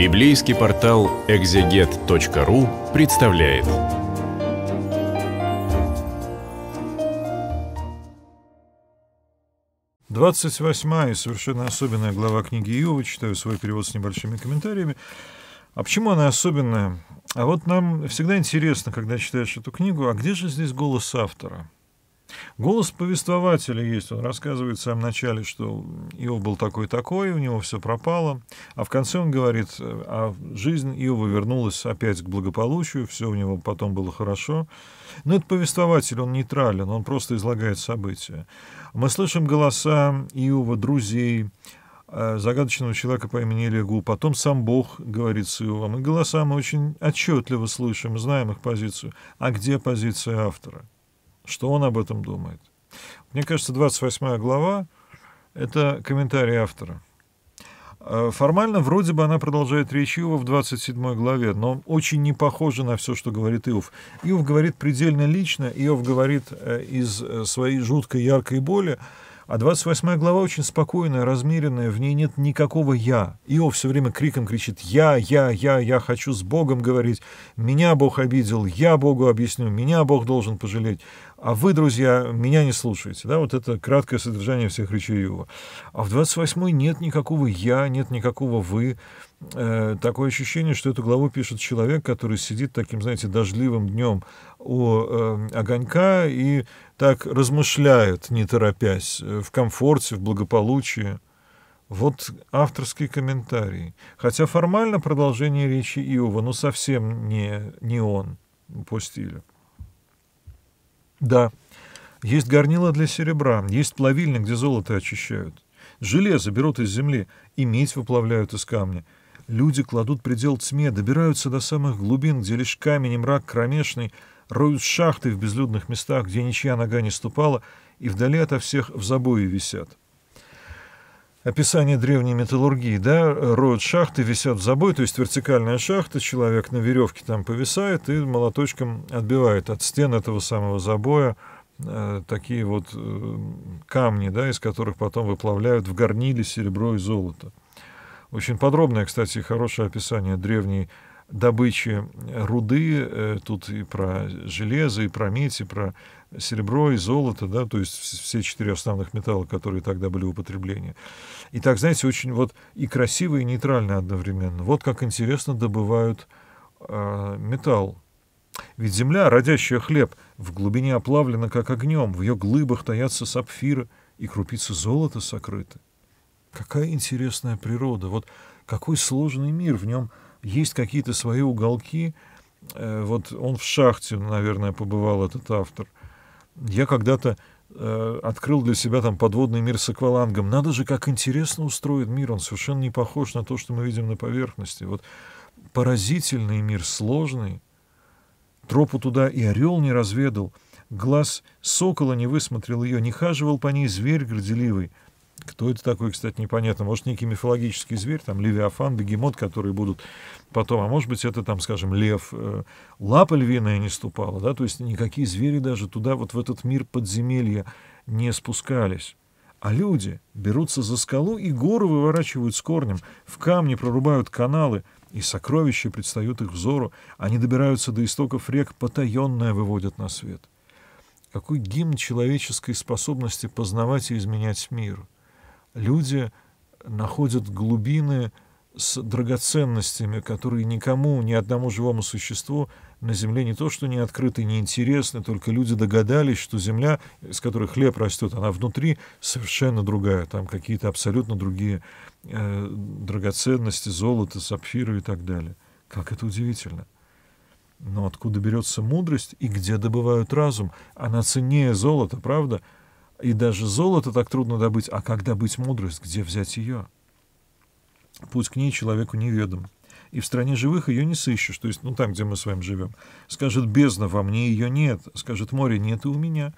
Библейский портал экзегет.ру представляет. Двадцать восьмая совершенно особенная глава книги Иова. Читаю свой перевод с небольшими комментариями. А почему она особенная? А вот нам всегда интересно, когда читаешь эту книгу, а где же здесь голос автора? Голос повествователя есть. Он рассказывает в самом начале, что Иов был такой-такой, у него все пропало. А в конце он говорит, а жизнь Иова вернулась опять к благополучию, все у него потом было хорошо. Но этот повествователь, он нейтрален, он просто излагает события. Мы слышим голоса Иова, друзей, э, загадочного человека по имени Легу, потом сам Бог говорит с Иовом, и голоса мы очень отчетливо слышим, знаем их позицию. А где позиция автора? что он об этом думает. Мне кажется, 28 глава — это комментарий автора. Э, формально вроде бы она продолжает речь Иова в 27 главе, но очень не похоже на все, что говорит Иов. Иов говорит предельно лично, Иов говорит э, из э, своей жуткой яркой боли, а 28 глава очень спокойная, размеренная, в ней нет никакого «я». Ио все время криком кричит «я, я, я, я хочу с Богом говорить, меня Бог обидел, я Богу объясню, меня Бог должен пожалеть, а вы, друзья, меня не слушаете». Да, вот это краткое содержание всех речей Иова. А в 28 нет никакого «я», нет никакого «вы». Э, такое ощущение, что эту главу пишет человек, который сидит таким, знаете, дождливым днем у э, огонька и так размышляет, не торопясь, э, в комфорте, в благополучии. Вот авторский комментарий. Хотя формально продолжение речи Иова, но совсем не, не он по стилю. Да, есть горнила для серебра, есть плавильня, где золото очищают. Железо берут из земли и медь выплавляют из камня — Люди кладут предел тьме, добираются до самых глубин, где лишь камень и мрак кромешный, роют шахты в безлюдных местах, где ничья нога не ступала, и вдали ото всех в забое висят. Описание древней металлургии, да, роют шахты, висят в забой, то есть вертикальная шахта, человек на веревке там повисает и молоточком отбивает от стен этого самого забоя э, такие вот э, камни, да, из которых потом выплавляют в горниле серебро и золото. Очень подробное, кстати, хорошее описание древней добычи руды, э, тут и про железо, и про медь, и про серебро, и золото, да, то есть все четыре основных металла, которые тогда были в употреблении. И так, знаете, очень вот и красиво, и нейтрально одновременно. Вот как интересно добывают э, металл. Ведь земля, родящая хлеб, в глубине оплавлена как огнем, в ее глыбах таятся сапфиры, и крупицы золота сокрыты. Какая интересная природа, вот какой сложный мир, в нем есть какие-то свои уголки. Э, вот он в шахте, наверное, побывал, этот автор. Я когда-то э, открыл для себя там подводный мир с аквалангом. Надо же, как интересно устроен мир, он совершенно не похож на то, что мы видим на поверхности. Вот поразительный мир, сложный. Тропу туда и орел не разведал, глаз сокола не высмотрел ее, не хаживал по ней зверь горделивый — кто это такой, кстати, непонятно. Может, некий мифологический зверь, там, левиафан, бегемот, которые будут потом. А может быть, это, там, скажем, лев. Э, лапа львиная не ступала, да, то есть никакие звери даже туда, вот в этот мир подземелья не спускались. А люди берутся за скалу и горы выворачивают с корнем, в камни прорубают каналы, и сокровища предстают их взору. Они добираются до истоков рек, потаенное выводят на свет. Какой гимн человеческой способности познавать и изменять мир — люди находят глубины с драгоценностями, которые никому, ни одному живому существу на Земле не то, что не открыты, не интересны, только люди догадались, что Земля, с которой хлеб растет, она внутри совершенно другая, там какие-то абсолютно другие э, драгоценности, золото, сапфиры и так далее. Как это удивительно! Но откуда берется мудрость и где добывают разум? Она ценнее золота, правда? — и даже золото так трудно добыть. А как добыть мудрость? Где взять ее? Путь к ней человеку неведом. И в стране живых ее не сыщешь, то есть, ну, там, где мы с вами живем. Скажет бездна, во мне ее нет. Скажет море, нет и у меня.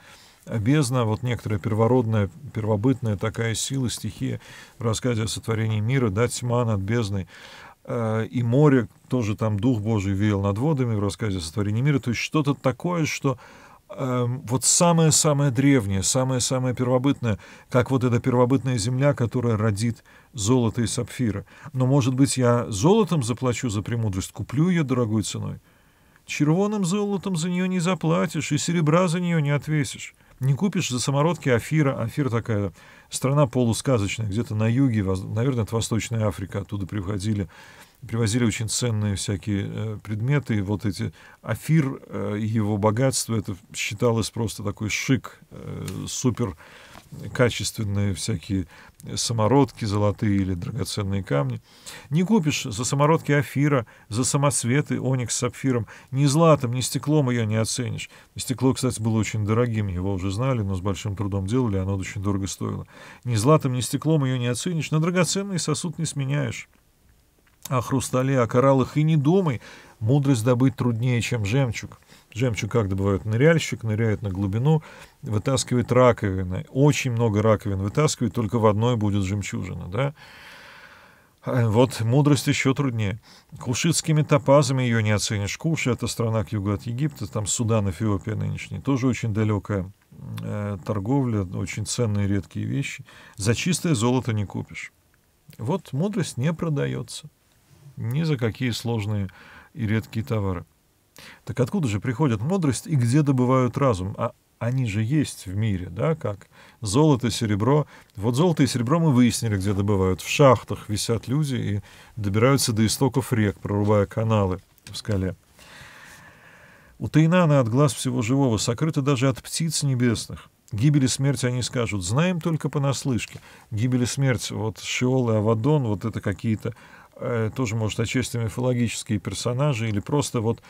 А бездна, вот некоторая первородная, первобытная такая сила, стихия в рассказе о сотворении мира, да, тьма над бездной, а, и море, тоже там Дух Божий веял над водами в рассказе о сотворении мира. То есть что-то такое, что Эм, вот самое-самое древнее, самое-самое первобытное, как вот эта первобытная земля, которая родит золото и сапфиры. Но, может быть, я золотом заплачу за премудрость, куплю ее дорогой ценой. Червоным золотом за нее не заплатишь, и серебра за нее не отвесишь. Не купишь за самородки Афира. Афир такая страна полусказочная, где-то на юге, наверное, от Восточной Африки, оттуда приходили привозили очень ценные всякие э, предметы. И вот эти Афир э, и его богатство, это считалось просто такой шик, э, супер качественные всякие самородки золотые или драгоценные камни. Не купишь за самородки афира, за самосветы, оникс с сапфиром. Ни златом, ни стеклом ее не оценишь. Стекло, кстати, было очень дорогим, его уже знали, но с большим трудом делали, оно очень дорого стоило. Ни златом, ни стеклом ее не оценишь, на драгоценный сосуд не сменяешь о хрустале, о кораллах и не думай. Мудрость добыть труднее, чем жемчуг. Жемчуг как добывают? Ныряльщик ныряет на глубину, вытаскивает раковины. Очень много раковин вытаскивает, только в одной будет жемчужина. Да? А, вот мудрость еще труднее. Кушитскими топазами ее не оценишь. Куша — это страна к югу от Египта, там Судан, Эфиопия нынешняя. Тоже очень далекая э, торговля, очень ценные редкие вещи. За чистое золото не купишь. Вот мудрость не продается ни за какие сложные и редкие товары. Так откуда же приходит мудрость и где добывают разум? А они же есть в мире, да, как золото, серебро. Вот золото и серебро мы выяснили, где добывают. В шахтах висят люди и добираются до истоков рек, прорубая каналы в скале. У Тайнана от глаз всего живого сокрыто даже от птиц небесных. Гибели смерти они скажут, знаем только понаслышке. Гибели смерти, вот Шиол и Авадон, вот это какие-то Э, тоже, может, отчасти мифологические персонажи, или просто вот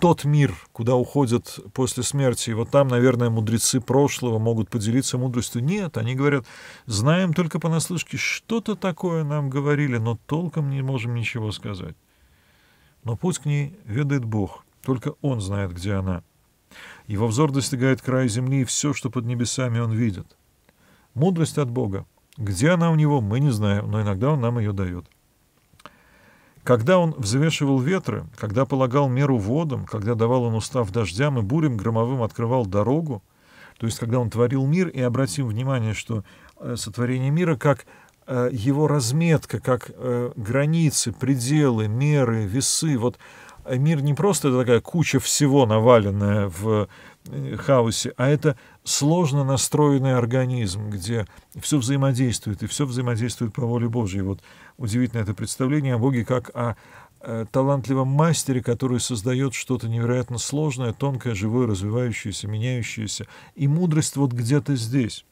тот мир, куда уходят после смерти, и вот там, наверное, мудрецы прошлого могут поделиться мудростью. Нет, они говорят, знаем только понаслышке, что-то такое нам говорили, но толком не можем ничего сказать. Но путь к ней ведает Бог, только Он знает, где она. Его взор достигает края земли, и все, что под небесами, Он видит. Мудрость от Бога. Где она у него, мы не знаем, но иногда Он нам ее дает. Когда он взвешивал ветры, когда полагал меру водам, когда давал он устав дождям и бурям громовым открывал дорогу, то есть когда он творил мир, и обратим внимание, что э, сотворение мира как э, его разметка, как э, границы, пределы, меры, весы, вот мир не просто такая куча всего наваленная в э, хаосе, а это сложно настроенный организм, где все взаимодействует, и все взаимодействует по воле Божьей. Вот удивительно это представление о Боге как о э, талантливом мастере, который создает что-то невероятно сложное, тонкое, живое, развивающееся, меняющееся. И мудрость вот где-то здесь.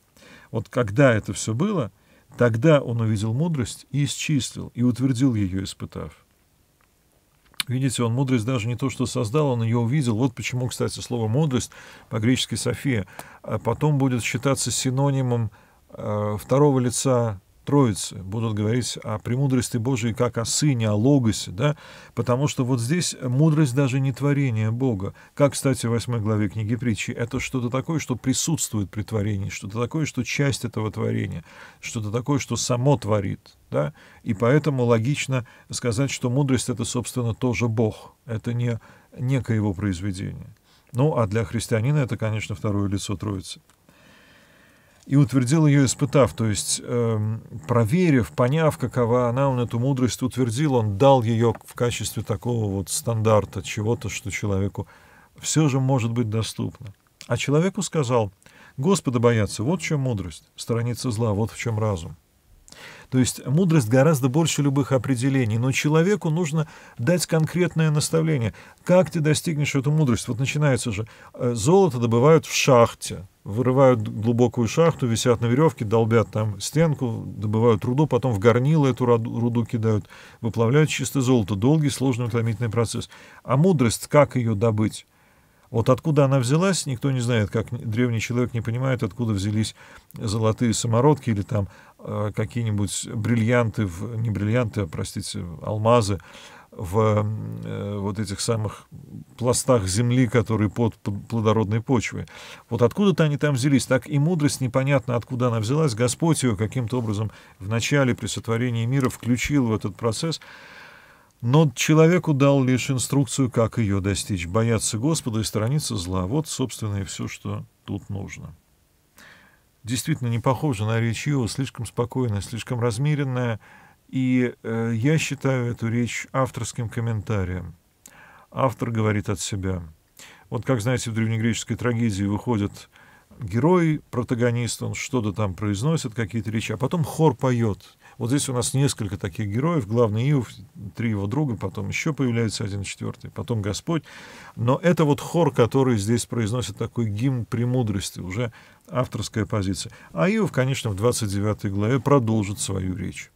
Вот когда это все было, тогда он увидел мудрость и исчислил, и утвердил ее, испытав. Видите, он мудрость даже не то, что создал, он ее увидел. Вот почему, кстати, слово «мудрость» по-гречески «софия» а потом будет считаться синонимом э, второго лица Троицы, будут говорить о премудрости Божией как о Сыне, о Логосе, да, потому что вот здесь мудрость даже не творение Бога, как, кстати, в 8 главе книги притчи, это что-то такое, что присутствует при творении, что-то такое, что часть этого творения, что-то такое, что само творит, да, и поэтому логично сказать, что мудрость — это, собственно, тоже Бог, это не некое его произведение. Ну, а для христианина это, конечно, второе лицо Троицы и утвердил ее, испытав, то есть э, проверив, поняв, какова она, он эту мудрость утвердил, он дал ее в качестве такого вот стандарта, чего-то, что человеку все же может быть доступно. А человеку сказал, Господа бояться, вот в чем мудрость, страница зла, вот в чем разум. То есть мудрость гораздо больше любых определений, но человеку нужно дать конкретное наставление. Как ты достигнешь эту мудрость? Вот начинается же, э, золото добывают в шахте, вырывают глубокую шахту, висят на веревке, долбят там стенку, добывают руду, потом в горнило эту руду, кидают, выплавляют чистое золото. Долгий, сложный, утомительный процесс. А мудрость, как ее добыть? Вот откуда она взялась, никто не знает, как древний человек не понимает, откуда взялись золотые самородки или там Э, какие-нибудь бриллианты, в, не бриллианты, а, простите, алмазы в э, вот этих самых пластах земли, которые под, плодородной почвой. Вот откуда-то они там взялись. Так и мудрость непонятно, откуда она взялась. Господь ее каким-то образом в начале при сотворении мира включил в этот процесс. Но человеку дал лишь инструкцию, как ее достичь. Бояться Господа и сторониться зла. Вот, собственно, и все, что тут нужно действительно не похожа на речь его слишком спокойная, слишком размеренная. И э, я считаю эту речь авторским комментарием. Автор говорит от себя. Вот как, знаете, в древнегреческой трагедии выходит герой, протагонист, он что-то там произносит, какие-то речи, а потом хор поет. Вот здесь у нас несколько таких героев. Главный Иов, три его друга, потом еще появляется один четвертый, потом Господь. Но это вот хор, который здесь произносит такой гимн премудрости, уже авторская позиция. А Иов, конечно, в 29 главе продолжит свою речь.